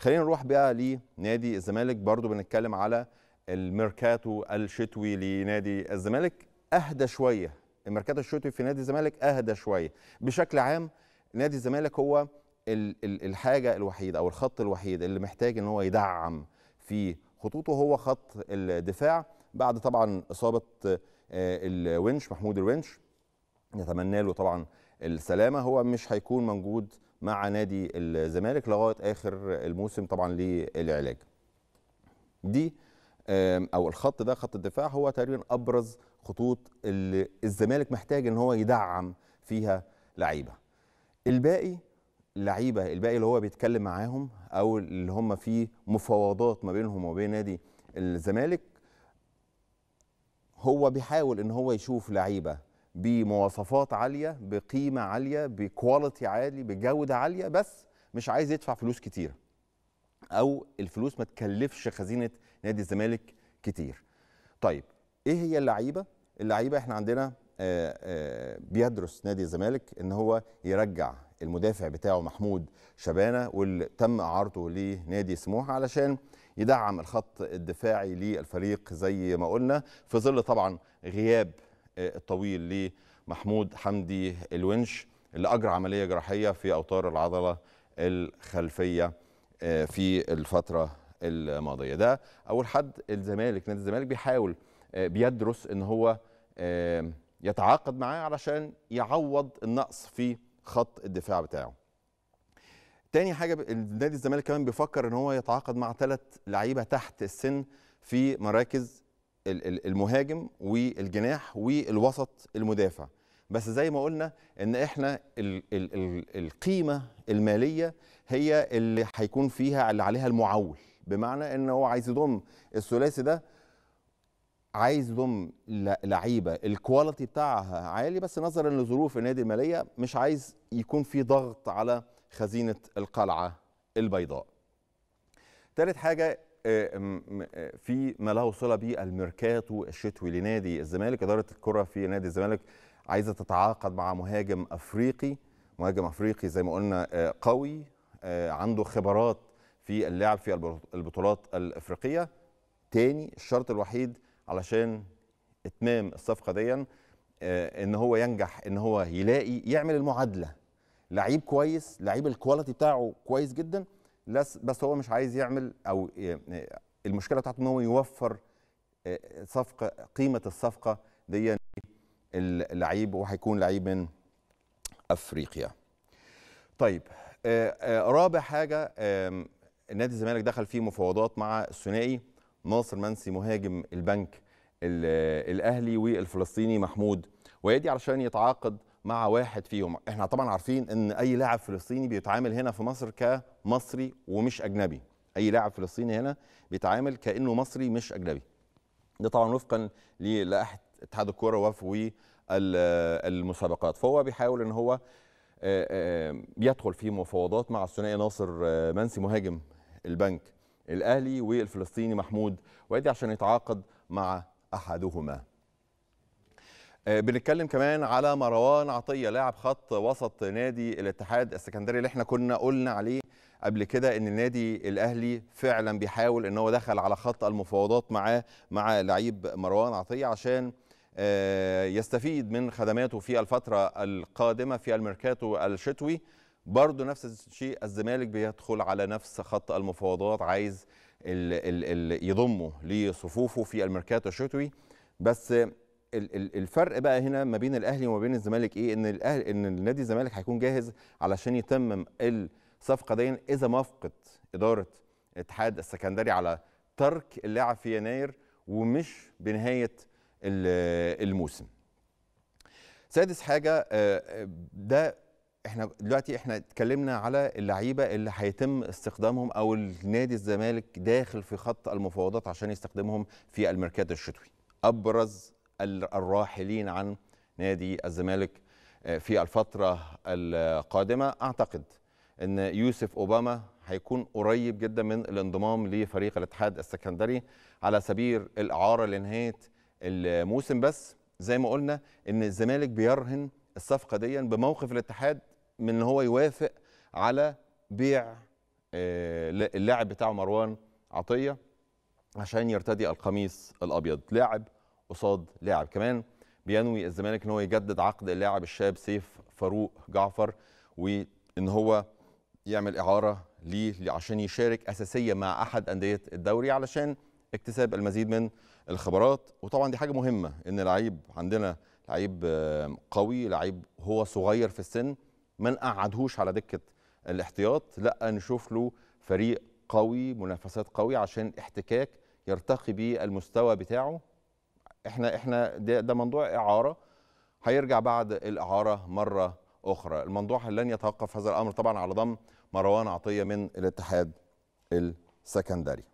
خلينا نروح بقى لنادي الزمالك برضو بنتكلم على الميركاتو الشتوي لنادي الزمالك اهدى شويه الميركاتو الشتوي في نادي الزمالك اهدى شويه بشكل عام نادي الزمالك هو الحاجه الوحيده او الخط الوحيد اللي محتاج ان هو يدعم في خطوطه هو خط الدفاع بعد طبعا اصابه آه، الونش محمود الونش نتمنى له طبعا السلامه هو مش هيكون موجود مع نادي الزمالك لغايه اخر الموسم طبعا للعلاج. دي او الخط ده خط الدفاع هو تقريبا ابرز خطوط اللي الزمالك محتاج ان هو يدعم فيها لعيبه. الباقي اللعيبه الباقي اللي هو بيتكلم معاهم او اللي هم في مفاوضات ما بينهم وبين نادي الزمالك هو بيحاول ان هو يشوف لعيبه بمواصفات عاليه بقيمه عاليه بكواليتي عالي بجوده عاليه بس مش عايز يدفع فلوس كتير او الفلوس ما تكلفش خزينه نادي الزمالك كتير طيب ايه هي اللعيبه اللعيبه احنا عندنا آه، آه، بيدرس نادي الزمالك ان هو يرجع المدافع بتاعه محمود شبانه واللي تم اعارته لنادي سموحه علشان يدعم الخط الدفاعي للفريق زي ما قلنا في ظل طبعا غياب الطويل لمحمود حمدي الونش اللي أجرى عملية جراحية في أوتار العضلة الخلفية آه، في الفترة الماضية ده أول حد الزمالك نادي الزمالك بيحاول آه، بيدرس أن هو آه، يتعاقد معاه علشان يعوض النقص في خط الدفاع بتاعه تاني حاجة نادي الزمالك كمان بيفكر ان هو يتعاقد مع ثلاث لعيبة تحت السن في مراكز المهاجم والجناح والوسط المدافع بس زي ما قلنا ان احنا القيمه الماليه هي اللي هيكون فيها اللي عليها المعول بمعنى ان هو عايز يضم الثلاثي ده عايز يضم لعيبه الكواليتي بتاعها عالي بس نظرا لظروف النادي الماليه مش عايز يكون في ضغط على خزينه القلعه البيضاء. ثالث حاجه آه، آه، في ما له صله بالميركاتو الشتوي لنادي الزمالك اداره الكره في نادي الزمالك عايزه تتعاقد مع مهاجم افريقي مهاجم افريقي زي ما قلنا آه، قوي عنده خبرات في اللعب في البطولات الافريقيه تاني الشرط الوحيد علشان اتمام الصفقه دي ان هو ينجح ان هو يلاقي يعمل المعادله لعيب كويس لعيب الكواليتي بتاعه كويس جدا بس هو مش عايز يعمل او المشكله بتاعته ان هو يوفر صفقه قيمه الصفقه دي اللعيب وهيكون لعيب من افريقيا. طيب رابع حاجه آمم، نادي الزمالك دخل فيه مفاوضات مع الثنائي ناصر منسي مهاجم البنك الاهلي والفلسطيني محمود ويدي علشان يتعاقد مع واحد فيهم احنا طبعا عارفين ان اي لاعب فلسطيني بيتعامل هنا في مصر كمصري ومش اجنبي اي لاعب فلسطيني هنا بيتعامل كانه مصري مش اجنبي ده طبعا وفقا للائحه اتحاد الكوره وفق المسابقات فهو بيحاول ان هو آه، آه، يدخل في مفاوضات مع الثنائي ناصر آه، منسي مهاجم البنك الاهلي والفلسطيني محمود وادي عشان يتعاقد مع احدهما آه، بنتكلم كمان على مروان عطيه لاعب خط وسط نادي الاتحاد السكندري اللي احنا كنا قلنا عليه قبل كده ان النادي الاهلي فعلا بيحاول ان هو دخل على خط المفاوضات معاه مع لعيب مروان عطيه عشان آه، يستفيد من خدماته في الفتره القادمه في الميركاتو الشتوي برضه نفس الشيء الزمالك بيدخل على نفس خط المفاوضات عايز ال ال ال يضمه لصفوفه في الميركاتو الشتوي بس الفرق بقى هنا ما بين الاهلي وما بين الزمالك ايه ان الاهلي ان النادي الزمالك هيكون جاهز علشان يتمم الصفقه دي اذا فقد اداره اتحاد السكندري على ترك اللاعب في يناير ومش بنهايه الموسم سادس حاجه آه، ده احنا دلوقتي احنا اتكلمنا على اللعيبه اللي هيتم استخدامهم او النادي الزمالك داخل في خط المفاوضات عشان يستخدمهم في الميركاتو الشتوي ابرز الراحلين عن نادي الزمالك آه، في الفترة القادمة أعتقد أن يوسف أوباما هيكون قريب جدا من الانضمام لفريق الاتحاد السكندري على سبيل الإعارة لنهاية الموسم بس زي ما قلنا أن الزمالك بيرهن الصفقة دي بموقف الاتحاد من أن هو يوافق على بيع آه، اللاعب بتاعه مروان عطية عشان يرتدي القميص الأبيض لاعب قصاد لاعب كمان بينوي الزمالك ان هو يجدد عقد اللاعب الشاب سيف فاروق جعفر وان هو يعمل اعاره ليه عشان يشارك اساسيه مع احد انديه الدوري علشان اكتساب المزيد من الخبرات وطبعا دي حاجه مهمه ان لعيب عندنا لعيب قوي لعيب هو صغير في السن ما نقعدهوش على دكه الاحتياط لا نشوف له فريق قوي منافسات قويه عشان احتكاك يرتقي بالمستوى بتاعه احنا احنا ده, ده موضوع اعاره هيرجع بعد الاعاره مره اخرى الموضوع لن يتوقف هذا الامر طبعا على ضم مروان عطيه من الاتحاد السكندري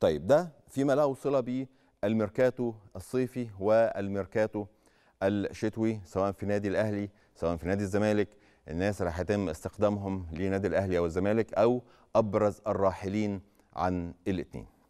طيب ده فيما له صله بالميركاتو الصيفي والميركاتو الشتوي سواء في نادي الاهلي سواء في نادي الزمالك الناس اللي هيتم استخدامهم لنادي الاهلي او الزمالك او ابرز الراحلين عن الاثنين